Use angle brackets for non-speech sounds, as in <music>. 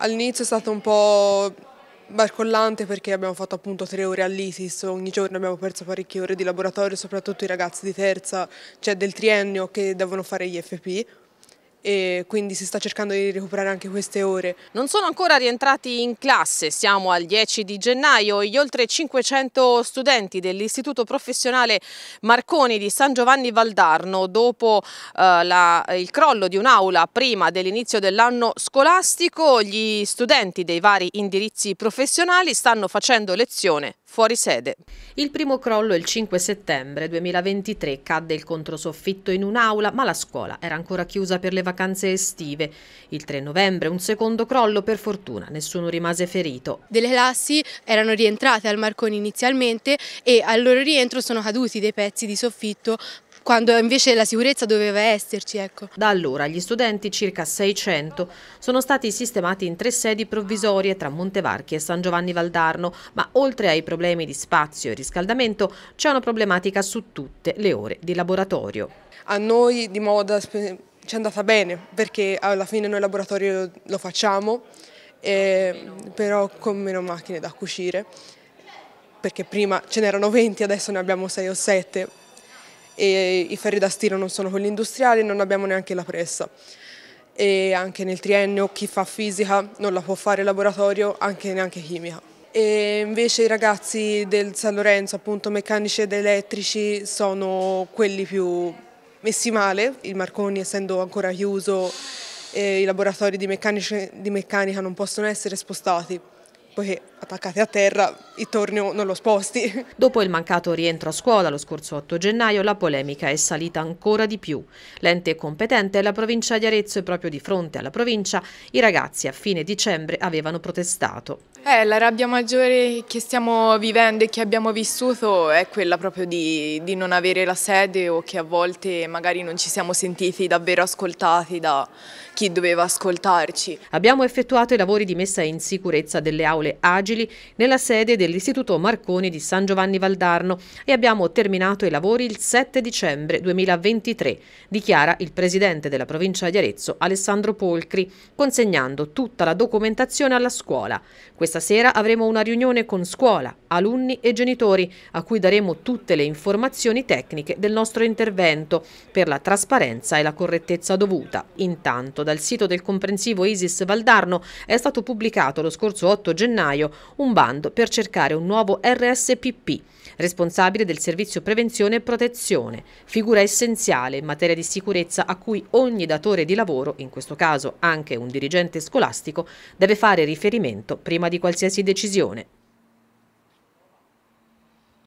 All'inizio è stato un po' barcollante perché abbiamo fatto appunto tre ore all'ISIS, ogni giorno abbiamo perso parecchie ore di laboratorio, soprattutto i ragazzi di terza, cioè del triennio che devono fare gli FP, e quindi si sta cercando di recuperare anche queste ore. Non sono ancora rientrati in classe, siamo al 10 di gennaio, gli oltre 500 studenti dell'Istituto Professionale Marconi di San Giovanni Valdarno, dopo eh, la, il crollo di un'aula prima dell'inizio dell'anno scolastico, gli studenti dei vari indirizzi professionali stanno facendo lezione fuori sede. Il primo crollo il 5 settembre 2023 cadde il controsoffitto in un'aula, ma la scuola era ancora chiusa per le vacanze estive. Il 3 novembre un secondo crollo, per fortuna nessuno rimase ferito. Delle classi erano rientrate al Marconi inizialmente e al loro rientro sono caduti dei pezzi di soffitto quando invece la sicurezza doveva esserci. Ecco. Da allora gli studenti, circa 600, sono stati sistemati in tre sedi provvisorie tra Montevarchi e San Giovanni Valdarno, ma oltre ai problemi di spazio e riscaldamento c'è una problematica su tutte le ore di laboratorio. A noi di moda ci è andata bene perché alla fine noi laboratorio lo facciamo, eh, però con meno macchine da cucire perché prima ce n'erano 20, adesso ne abbiamo 6 o 7, e i ferri da stiro non sono quelli industriali e non abbiamo neanche la pressa. E anche nel triennio chi fa fisica non la può fare laboratorio, anche neanche chimica. E invece i ragazzi del San Lorenzo, appunto meccanici ed elettrici, sono quelli più messi male, il Marconi essendo ancora chiuso i laboratori di, di meccanica non possono essere spostati poiché attaccati a terra il tornio non lo sposti. <laughs> Dopo il mancato rientro a scuola lo scorso 8 gennaio la polemica è salita ancora di più. L'ente competente è la provincia di Arezzo e proprio di fronte alla provincia i ragazzi a fine dicembre avevano protestato. Eh, la rabbia maggiore che stiamo vivendo e che abbiamo vissuto è quella proprio di, di, non avere la sede o che a volte magari non ci siamo sentiti davvero ascoltati da chi doveva ascoltarci. Abbiamo effettuato i lavori di messa in sicurezza delle aule agili nella sede dell'Istituto Marconi di San Giovanni Valdarno e abbiamo terminato i lavori il 7 dicembre 2023, dichiara il presidente della provincia di Arezzo Alessandro Polcri, consegnando tutta la documentazione alla scuola. Questa questa sera avremo una riunione con scuola, alunni e genitori a cui daremo tutte le informazioni tecniche del nostro intervento per la trasparenza e la correttezza dovuta. Intanto dal sito del comprensivo Isis Valdarno è stato pubblicato lo scorso 8 gennaio un bando per cercare un nuovo RSPP, responsabile del servizio prevenzione e protezione, figura essenziale in materia di sicurezza a cui ogni datore di lavoro, in questo caso anche un dirigente scolastico, deve fare riferimento prima di di qualsiasi decisione.